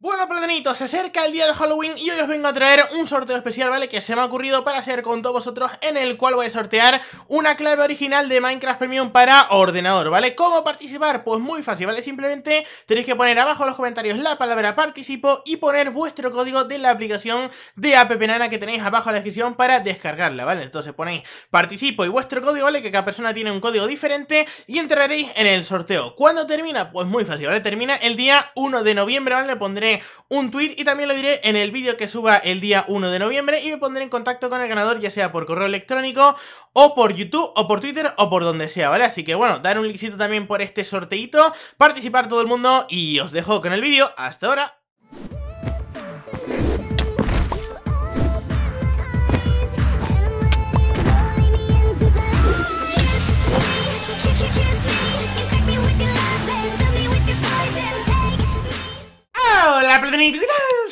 Bueno, platanitos, se acerca el día de Halloween y hoy os vengo a traer un sorteo especial, ¿vale? Que se me ha ocurrido para hacer con todos vosotros, en el cual voy a sortear una clave original de Minecraft Premium para ordenador, ¿vale? ¿Cómo participar? Pues muy fácil, ¿vale? Simplemente tenéis que poner abajo en los comentarios la palabra participo y poner vuestro código de la aplicación de Penana que tenéis abajo en la descripción para descargarla, ¿vale? Entonces ponéis participo y vuestro código, ¿vale? Que cada persona tiene un código diferente y entraréis en el sorteo. ¿Cuándo termina? Pues muy fácil, ¿vale? Termina el día 1 de noviembre, ¿vale? Le pondré un tweet y también lo diré en el vídeo que suba el día 1 de noviembre y me pondré en contacto con el ganador ya sea por correo electrónico o por YouTube o por Twitter o por donde sea, ¿vale? Así que bueno, dar un likecito también por este sorteito, participar todo el mundo y os dejo con el vídeo. Hasta ahora.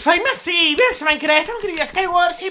soy Masi, bienvenidos a Minecraft, estamos queridos Skyward, soy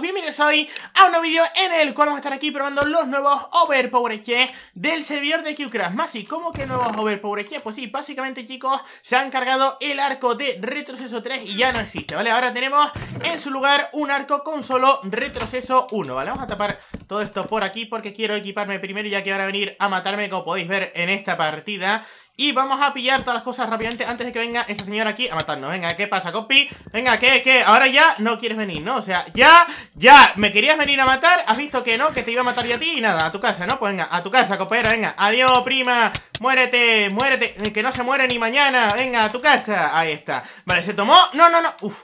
bienvenidos hoy a un nuevo vídeo en el cual vamos a estar aquí probando los nuevos Overpower que del servidor de Qcraft Masi, ¿cómo que nuevos Overpower X? Pues sí, básicamente chicos, se han cargado el arco de retroceso 3 y ya no existe, ¿vale? Ahora tenemos en su lugar un arco con solo retroceso 1, ¿vale? Vamos a tapar todo esto por aquí porque quiero equiparme primero ya que van a venir a matarme como podéis ver en esta partida y vamos a pillar todas las cosas rápidamente antes de que venga esa señora aquí a matarnos Venga, ¿qué pasa, compi? Venga, ¿qué, qué? Ahora ya no quieres venir, ¿no? O sea, ya, ya, me querías venir a matar Has visto que no, que te iba a matar yo a ti y nada, a tu casa, ¿no? Pues venga, a tu casa, copera venga Adiós, prima Muérete, muérete eh, Que no se muere ni mañana Venga, a tu casa Ahí está Vale, se tomó No, no, no Uf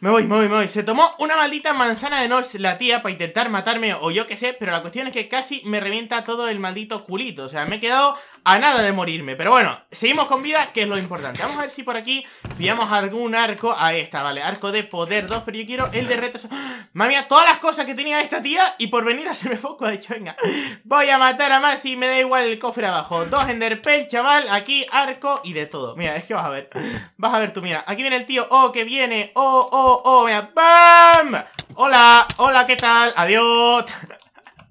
Me voy, me voy, me voy Se tomó una maldita manzana de noche La tía para intentar matarme O yo qué sé Pero la cuestión es que casi me revienta todo el maldito culito O sea, me he quedado a nada de morirme Pero bueno Seguimos con vida Que es lo importante Vamos a ver si por aquí Pillamos algún arco Ahí está, vale Arco de poder 2 Pero yo quiero el de retos ¡Ah! Mami, todas las cosas que tenía esta tía Y por venir a hacerme foco Ha dicho, venga Voy a matar a más Y me da igual el cofre abajo Dos ender pel chaval. Aquí, arco y de todo. Mira, es que vas a ver. Vas a ver tú, mira. Aquí viene el tío. Oh, que viene. Oh, oh, oh. Mira. ¡Bam! Hola, hola, ¿qué tal? Adiós.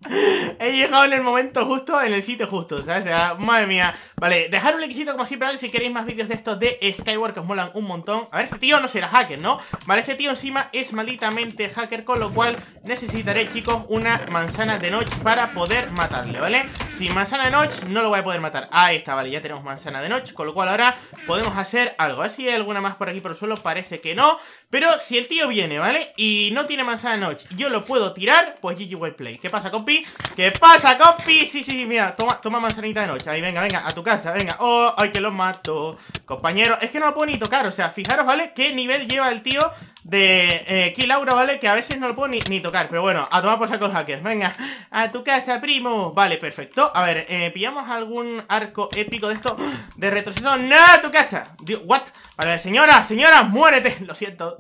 He llegado en el momento justo, en el sitio justo, O sea, madre mía. Vale, dejar un likecito como siempre si queréis más vídeos de estos de Skyward que os molan un montón. A ver, este tío no será hacker, ¿no? Vale, este tío encima es malditamente hacker, con lo cual necesitaré, chicos, una manzana de noche para poder matarle, ¿vale? Sin manzana de noche no lo voy a poder matar Ahí está, vale, ya tenemos manzana de noche Con lo cual ahora podemos hacer algo A ver si hay alguna más por aquí por el suelo, parece que no Pero si el tío viene, ¿vale? Y no tiene manzana de noche, yo lo puedo tirar Pues GG well play, ¿qué pasa, compi? ¿Qué pasa, compi? Sí, sí, mira, toma, toma manzanita de noche Ahí, venga, venga, a tu casa, venga Oh, ay, que lo mato Compañero, es que no lo puedo ni tocar O sea, fijaros, ¿vale? ¿Qué nivel lleva el tío de eh, Laura, ¿vale? Que a veces no lo puedo ni, tocar, pero bueno, a tomar por saco los hackers. Venga, a tu casa, primo. Vale, perfecto. A ver, eh, ¿pillamos algún arco épico de esto? De retroceso. ¡No! ¡A tu casa! Dios, ¿what? Vale, señora, señora, muérete. Lo siento.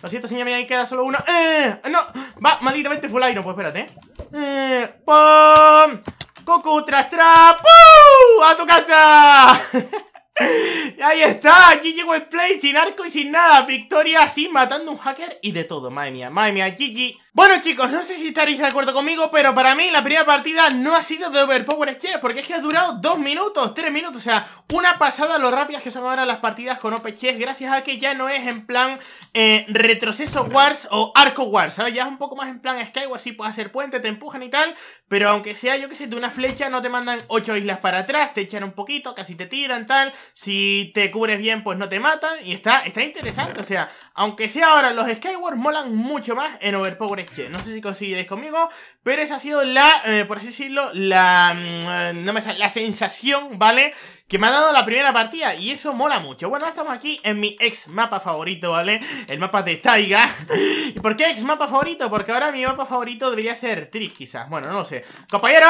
Lo siento, señora, ahí queda solo uno. ¡Eh! ¡No! Va, malditamente full iron. Pues espérate. Eh. Eh, ¡Pum! ¡Coco, tras, tras! ¡A tu casa! Y ahí está, el play sin arco y sin nada. Victoria así, matando un hacker y de todo, madre mía, madre mía, GG. Bueno chicos, no sé si estaréis de acuerdo conmigo, pero para mí la primera partida no ha sido de Overpower Chess porque es que ha durado dos minutos, tres minutos, o sea, una pasada lo rápidas que son ahora las partidas con OP Chess, gracias a que ya no es en plan eh, retroceso wars o arco wars, ¿sabes? Ya es un poco más en plan Skyward, si puedes hacer puente, te empujan y tal, pero aunque sea, yo que sé, de una flecha no te mandan ocho islas para atrás, te echan un poquito, casi te tiran, tal, si te cubres bien pues no te matan, y está, está interesante, o sea, aunque sea ahora, los Skyward molan mucho más en Overpower X. No sé si conseguiréis conmigo, pero esa ha sido la, eh, por así decirlo, la, mm, eh, no me sale, la sensación, ¿vale? que me ha dado la primera partida y eso mola mucho. Bueno, ahora estamos aquí en mi ex mapa favorito, ¿vale? El mapa de Taiga. ¿Y por qué ex mapa favorito? Porque ahora mi mapa favorito debería ser Tris quizás. Bueno, no lo sé. ¡Compañero!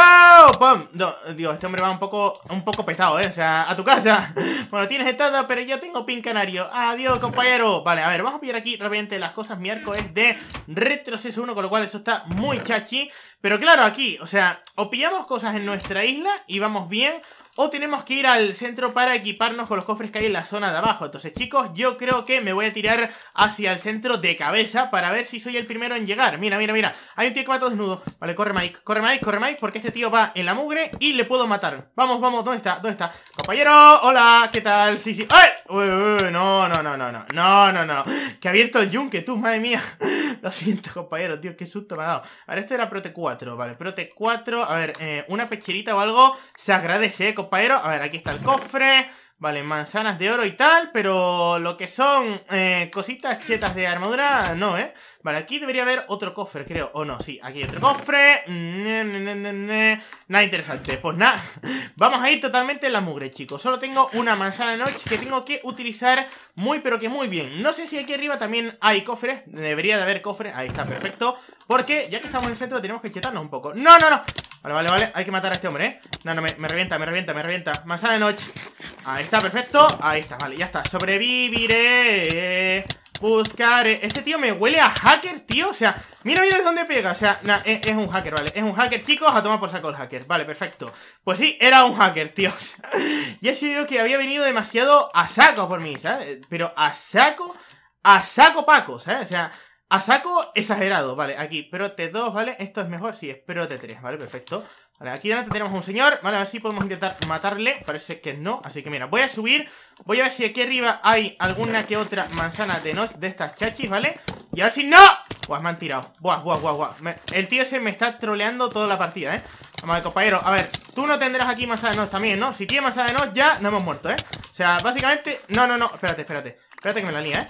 ¡Pum! Dios, este hombre va un poco, un poco pesado, ¿eh? O sea, a tu casa. Bueno, tienes estado, pero yo tengo pin canario. Adiós, compañero. Vale, a ver, vamos a pillar aquí rápidamente las cosas. Mi arco es de retroceso 1, con lo cual eso está muy chachi. Pero claro, aquí, o sea, o pillamos cosas en nuestra isla y vamos bien, o tenemos que ir al centro para equiparnos con los cofres que hay en la zona de abajo. Entonces, chicos, yo creo que me voy a tirar hacia el centro de cabeza para ver si soy el primero en llegar. Mira, mira, mira. Hay un tío que va todo desnudo. Vale, corre Mike, corre Mike, corre Mike, porque este tío va en la mugre y le puedo matar. Vamos, vamos, ¿dónde está? ¿Dónde está? Compañero, hola, ¿qué tal? Sí, sí. ¡Ay! Uy, uy, no, no, no, no, no, no, no, no. Que ha abierto el yunque, tú, madre mía. Lo siento, compañero, tío, qué susto me ha dado. A ver, esto era Prote 4, vale, Prote 4. A ver, eh, una pecherita o algo se agradece, a ver, aquí está el cofre. Vale, manzanas de oro y tal, pero lo que son eh, cositas chetas de armadura, no, ¿eh? Vale, aquí debería haber otro cofre, creo, o no, sí, aquí hay otro cofre mm, Nada interesante, pues nada, vamos a ir totalmente en la mugre, chicos Solo tengo una manzana de noche que tengo que utilizar muy, pero que muy bien No sé si aquí arriba también hay cofres, debería de haber cofres, ahí está, perfecto Porque ya que estamos en el centro tenemos que chetarnos un poco ¡No, no, no! Vale, vale, vale, hay que matar a este hombre, ¿eh? No, no, me, revienta, me revienta, me revienta Manzana de noche, ahí está está, perfecto Ahí está, vale, ya está Sobreviviré Buscaré Este tío me huele a hacker, tío O sea, mira, mira dónde pega O sea, e, es, un hacker, vale Es un hacker, chicos A tomar por saco el hacker Vale, perfecto Pues sí, era un hacker, tío o Ya he sido que había venido demasiado a saco por mí, ¿sabes? Pero a saco A saco Paco, ¿sabes? O sea a saco exagerado, vale, aquí, pero prote 2, ¿vale? Esto es mejor, sí, es prote 3, ¿vale? Perfecto Vale, aquí delante tenemos un señor Vale, a ver si podemos intentar matarle Parece que no, así que mira, voy a subir Voy a ver si aquí arriba hay alguna que otra manzana de nos de estas chachis, ¿vale? Y a ver si... ¡No! Buah, me han tirado Buah, buah, buah, buah El tío se me está troleando toda la partida, ¿eh? Vamos a ver, compañero, a ver Tú no tendrás aquí manzana de nos también, ¿no? Si tienes manzana de nos ya no hemos muerto, ¿eh? O sea, básicamente... No, no, no, espérate, espérate Espérate que me la lía, ¿eh?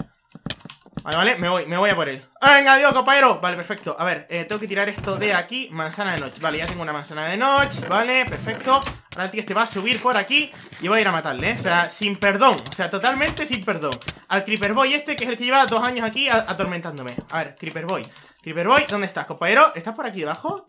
Vale, vale, me voy, me voy a por él ah, Venga, adiós, compañero Vale, perfecto, a ver, eh, tengo que tirar esto de aquí Manzana de noche, vale, ya tengo una manzana de noche Vale, perfecto Ahora el tío este va a subir por aquí Y voy a ir a matarle, ¿eh? o sea, sin perdón O sea, totalmente sin perdón Al Creeper Boy este, que es el que lleva dos años aquí atormentándome A ver, Creeper Boy Creeper Boy, ¿dónde estás, compañero? ¿Estás por aquí abajo.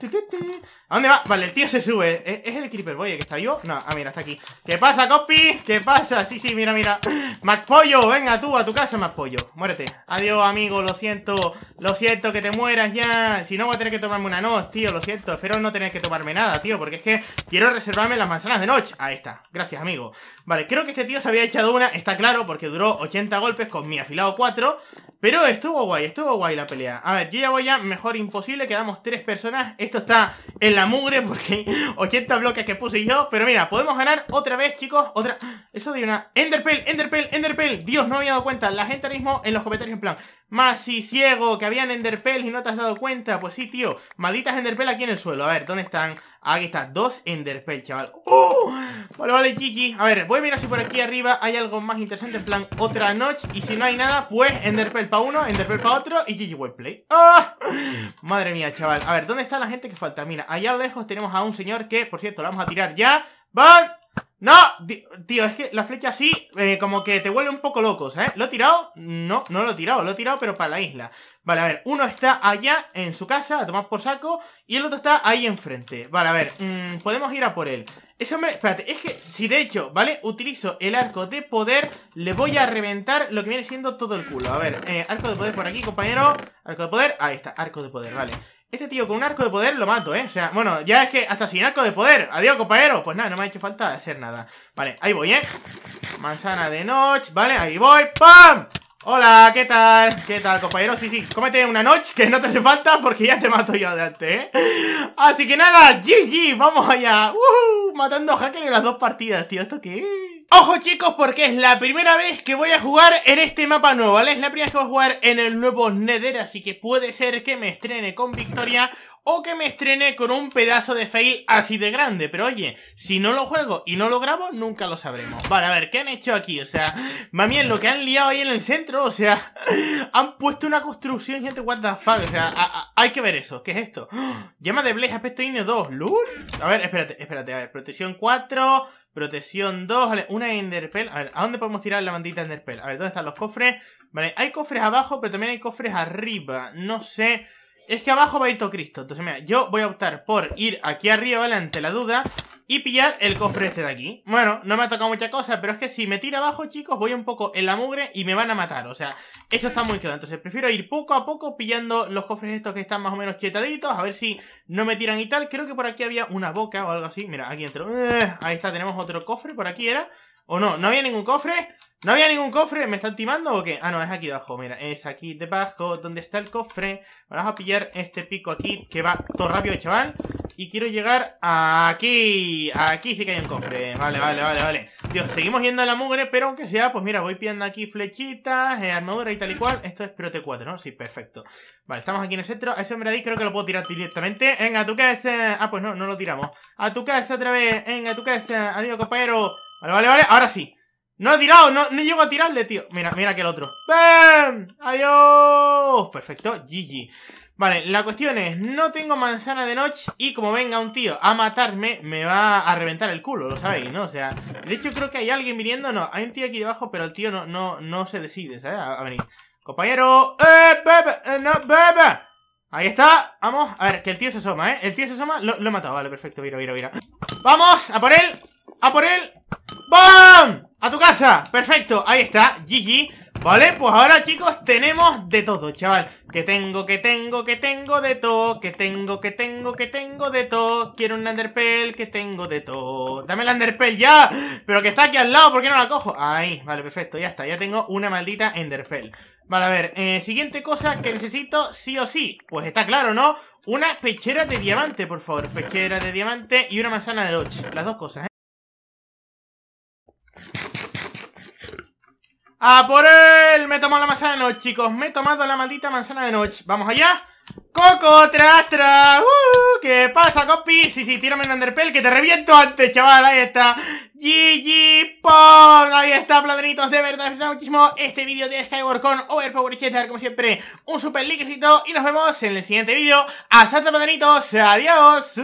¿A dónde va? Vale, el tío se sube ¿E-, ¿Es, el Creeper Boy el que está vivo? No, ah, mira, está aquí ¿Qué pasa, copy? ¿Qué pasa? Sí, sí, mira, mira Macpollo, venga tú a tu casa, Macpollo Muérete Adiós, amigo, lo siento Lo siento, que te mueras ya Si no, voy a tener que tomarme una noche, tío Lo siento, espero no tener que tomarme nada, tío Porque es que quiero reservarme las manzanas de noche Ahí está, gracias, amigo Vale, creo que este tío se había echado una Está claro, porque duró 80 golpes con mi afilado 4 pero estuvo guay, estuvo guay la pelea. A ver, yo ya voy a mejor imposible, quedamos tres personas. Esto está en la mugre porque 80 bloques que puse yo. Pero mira, podemos ganar otra vez, chicos. Otra... Eso de una... Enderpell, Enderpell, Enderpell. Dios, no había dado cuenta. La gente ahora mismo en los comentarios en plan... Más ciego, que habían Enderpell y no te has dado cuenta. Pues sí, tío. Malditas Enderpell aquí en el suelo. A ver, ¿dónde están? Aquí está, dos Enderpearl, chaval oh. ¡Oh! Vale, vale, Gigi. A ver, voy a mirar si por aquí arriba hay algo más interesante En plan, otra noche Y si no hay nada, pues Enderpell para uno, Enderpell para otro Y GG Webplay ¡Ah! Madre mía, chaval A ver, ¿dónde está la gente que falta? Mira, allá lejos tenemos a un señor que, por cierto, lo vamos a tirar ya ¡Va! ¡No! Tío, es que la flecha así eh, como que te vuelve un poco loco, ¿eh? ¿Lo he tirado? No, no lo he tirado, lo he tirado pero para la isla Vale, a ver, uno está allá en su casa, a tomar por saco Y el otro está ahí enfrente Vale, a ver, mm, podemos ir a por él Ese hombre, espérate, es que si de hecho, ¿vale? Utilizo el arco de poder Le voy a reventar lo que viene siendo todo el culo A ver, eh, arco de poder por aquí, compañero Arco de poder, ahí está, arco de poder, vale este tío con un arco de poder lo mato, ¿eh? O sea, bueno, ya es que hasta sin arco de poder. Adiós, compañero. Pues nada, no me ha hecho falta hacer nada. Vale, ahí voy, ¿eh? Manzana de noche, ¿vale? Ahí voy. ¡Pam! Hola, ¿qué tal? ¿Qué tal, compañero? Sí, sí, cómete una noche que no te hace falta porque ya te mato yo adelante, ¿eh? Así que nada, GG, vamos allá. Uh, matando a hacker en las dos partidas, tío. ¿Esto qué es? Ojo chicos porque es la primera vez que voy a jugar en este mapa nuevo, ¿vale? Es la primera vez que voy a jugar en el nuevo Nether, así que puede ser que me estrene con victoria o que me estrene con un pedazo de fail así de grande. Pero oye, si no lo juego y no lo grabo, nunca lo sabremos. Vale, a ver, ¿qué han hecho aquí? O sea, mami, lo que han liado ahí en el centro, o sea, han puesto una construcción, gente, what the fuck. O sea, hay que ver eso. ¿Qué es esto? Llama de Blaze, aspecto Íneo 2, luz. A ver, espérate, espérate, a ver, protección 4... Protección 2, vale, una Enderpell. A ver, ¿a dónde podemos tirar la bandita Enderpell? A ver, ¿dónde están los cofres? Vale, hay cofres abajo, pero también hay cofres arriba. No sé es que abajo va a ir todo Cristo. Entonces, mira, yo voy a optar por ir aquí arriba, ¿vale? Ante la duda. Y pillar el cofre este de aquí. Bueno, no me ha tocado mucha cosa, pero es que si me tira abajo, chicos, voy un poco en la mugre y me van a matar. O sea, eso está muy claro. Entonces, prefiero ir poco a poco pillando los cofres estos que están más o menos quietaditos. A ver si no me tiran y tal. Creo que por aquí había una boca o algo así. Mira, aquí entro. Eh, ahí está, tenemos otro cofre. Por aquí era. ¿O no? ¿No había ningún cofre? ¿No había ningún cofre? ¿Me están timando o qué? Ah, no, es aquí abajo, mira, es aquí debajo donde está el cofre. Vamos a pillar este pico aquí que va todo rápido, chaval. Y quiero llegar aquí. Aquí sí que hay un cofre. Vale, vale, vale, vale. Dios, seguimos yendo a la mugre, pero aunque sea, pues mira, voy pillando aquí flechitas, eh, armadura y tal y cual. Esto es Prote 4, ¿no? Sí, perfecto. Vale, estamos aquí en el centro. A ese hombre ahí creo que lo puedo tirar directamente. Venga, a tu casa. Ah, pues no, no lo tiramos. A tu casa otra vez. Venga, a tu casa. Adiós, compañero. Vale, vale, vale, ahora sí No he tirado, no, no llego a tirarle, tío Mira, mira que el otro ¡Bam! ¡Adiós! Perfecto, GG Vale, la cuestión es, no tengo manzana de noche y como venga un tío a matarme, me va a reventar el culo, lo sabéis, ¿no? O sea, de hecho creo que hay alguien viniendo, no, hay un tío aquí debajo, pero el tío no, no, no se decide, ¿sabes? A, venir. Compañero, ¡eh, bebe! ¡Eh, ¡No, bebe! Ahí está, vamos, a ver, que el tío se asoma, ¿eh? El tío se asoma, lo, lo he matado, vale, perfecto, mira, mira, mira. ¡Vamos! ¡A por él! ¡A por él! ¡Bam! ¡A tu casa! Perfecto, ahí está, GG Vale, pues ahora chicos tenemos de todo, chaval Que tengo, que tengo, que tengo de todo Que tengo, que tengo, que tengo de todo Quiero un enderpell, que tengo de todo Dame el enderpell ya Pero que está aquí al lado, ¿por qué no la cojo? Ahí, vale, perfecto, ya está, ya tengo una maldita enderpell. Vale, a ver, eh, siguiente cosa que necesito sí o sí Pues está claro, ¿no? Una pechera de diamante, por favor Pechera de diamante y una manzana de loch Las dos cosas, ¿eh? ¡A por él! Me he tomado la manzana de noche, chicos. Me he tomado la maldita manzana de noche. ¡Vamos allá! ¡Coco, tras, tra! Uh, ¿Qué pasa, copi? Sí, sí, tírame un underpell que te reviento antes, chaval. Ahí está. GG Pong. Ahí está, plateritos. De verdad, me muchísimo este vídeo de Skyward con Overpower Dar Como siempre, un super likecito. Y nos vemos en el siguiente vídeo. Hasta plateritos. Adiós.